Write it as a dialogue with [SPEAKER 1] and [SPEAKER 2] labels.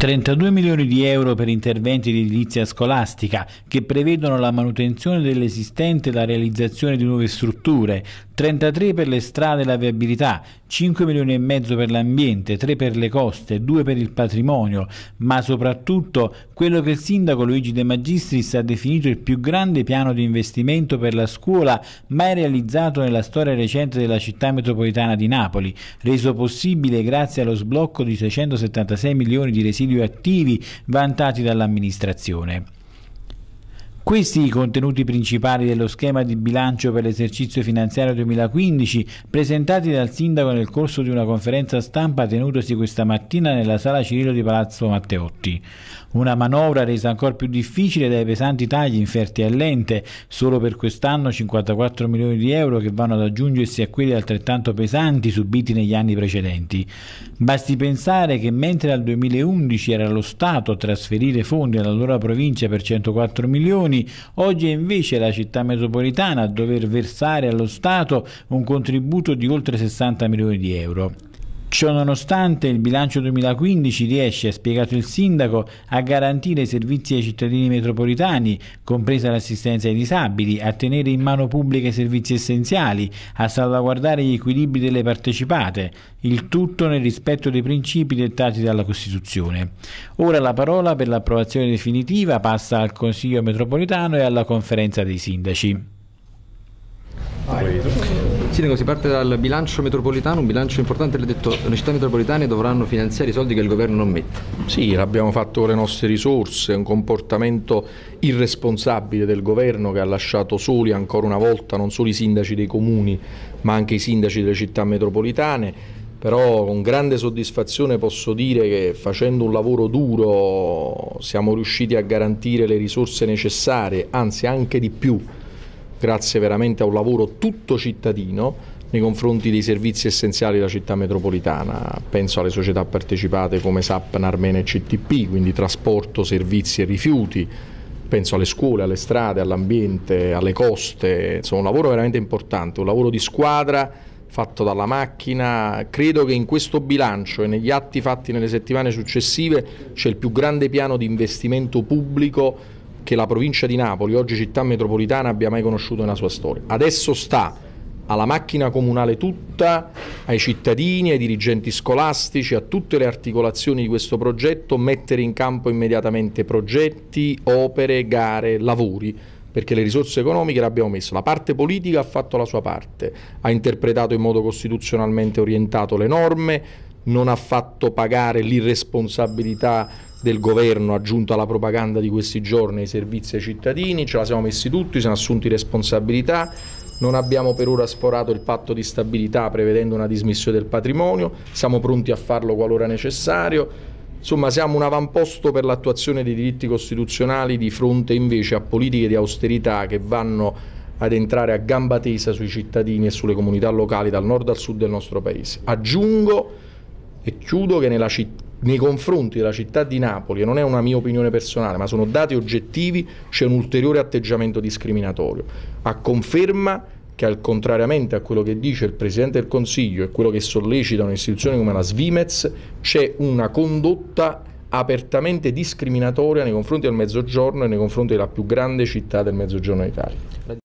[SPEAKER 1] 32 milioni di euro per interventi di edilizia scolastica che prevedono la manutenzione dell'esistente e la realizzazione di nuove strutture, 33 per le strade e la viabilità, 5 milioni e mezzo per l'ambiente, 3 per le coste, 2 per il patrimonio, ma soprattutto quello che il sindaco Luigi De Magistris ha definito il più grande piano di investimento per la scuola mai realizzato nella storia recente della città metropolitana di Napoli, reso possibile grazie allo sblocco di 676 milioni di residui radioattivi vantati dall'amministrazione. Questi i contenuti principali dello schema di bilancio per l'esercizio finanziario 2015 presentati dal sindaco nel corso di una conferenza stampa tenutosi questa mattina nella sala Cirillo di Palazzo Matteotti. Una manovra resa ancora più difficile dai pesanti tagli inferti all'ente, solo per quest'anno 54 milioni di euro che vanno ad aggiungersi a quelli altrettanto pesanti subiti negli anni precedenti. Basti pensare che mentre dal 2011 era lo Stato a trasferire fondi alla loro provincia per 104 milioni, istituzioni, oggi è invece la città metropolitana a dover versare allo Stato un contributo di oltre 60 milioni di euro. Ciononostante il bilancio 2015 riesce, ha spiegato il sindaco, a garantire i servizi ai cittadini metropolitani, compresa l'assistenza ai disabili, a tenere in mano pubblica i servizi essenziali, a salvaguardare gli equilibri delle partecipate, il tutto nel rispetto dei principi dettati dalla Costituzione. Ora la parola per l'approvazione definitiva passa al Consiglio metropolitano e alla conferenza dei sindaci. Vai. Martino,
[SPEAKER 2] si parte dal bilancio metropolitano, un bilancio importante, l'ha detto, le città metropolitane dovranno finanziare i soldi che il governo non mette. Sì, l'abbiamo fatto con le nostre risorse, un comportamento irresponsabile del governo che ha lasciato soli ancora una volta non solo i sindaci dei comuni ma anche i sindaci delle città metropolitane però con grande soddisfazione posso dire che facendo un lavoro duro siamo riusciti a garantire le risorse necessarie, anzi anche di più grazie veramente a un lavoro tutto cittadino nei confronti dei servizi essenziali della città metropolitana. Penso alle società partecipate come SAP, Narmena e CTP, quindi trasporto, servizi e rifiuti. Penso alle scuole, alle strade, all'ambiente, alle coste. Insomma, un lavoro veramente importante, un lavoro di squadra fatto dalla macchina. Credo che in questo bilancio e negli atti fatti nelle settimane successive c'è il più grande piano di investimento pubblico che la provincia di Napoli, oggi città metropolitana, abbia mai conosciuto nella sua storia. Adesso sta alla macchina comunale tutta, ai cittadini, ai dirigenti scolastici, a tutte le articolazioni di questo progetto, mettere in campo immediatamente progetti, opere, gare, lavori perché le risorse economiche le abbiamo messe, la parte politica ha fatto la sua parte, ha interpretato in modo costituzionalmente orientato le norme, non ha fatto pagare l'irresponsabilità del governo aggiunto alla propaganda di questi giorni ai servizi ai cittadini, ce la siamo messi tutti, siamo assunti responsabilità, non abbiamo per ora sforato il patto di stabilità prevedendo una dismissione del patrimonio, siamo pronti a farlo qualora necessario, Insomma, siamo un avamposto per l'attuazione dei diritti costituzionali di fronte invece a politiche di austerità che vanno ad entrare a gamba tesa sui cittadini e sulle comunità locali dal nord al sud del nostro paese. Aggiungo e chiudo che nella città nei confronti della città di Napoli, e non è una mia opinione personale, ma sono dati oggettivi, c'è un ulteriore atteggiamento discriminatorio, a conferma che al contrariamente a quello che dice il Presidente del Consiglio e quello che sollecita un'istituzione come la Svimez, c'è una condotta apertamente discriminatoria nei confronti del Mezzogiorno e nei confronti della più grande città del Mezzogiorno d'Italia.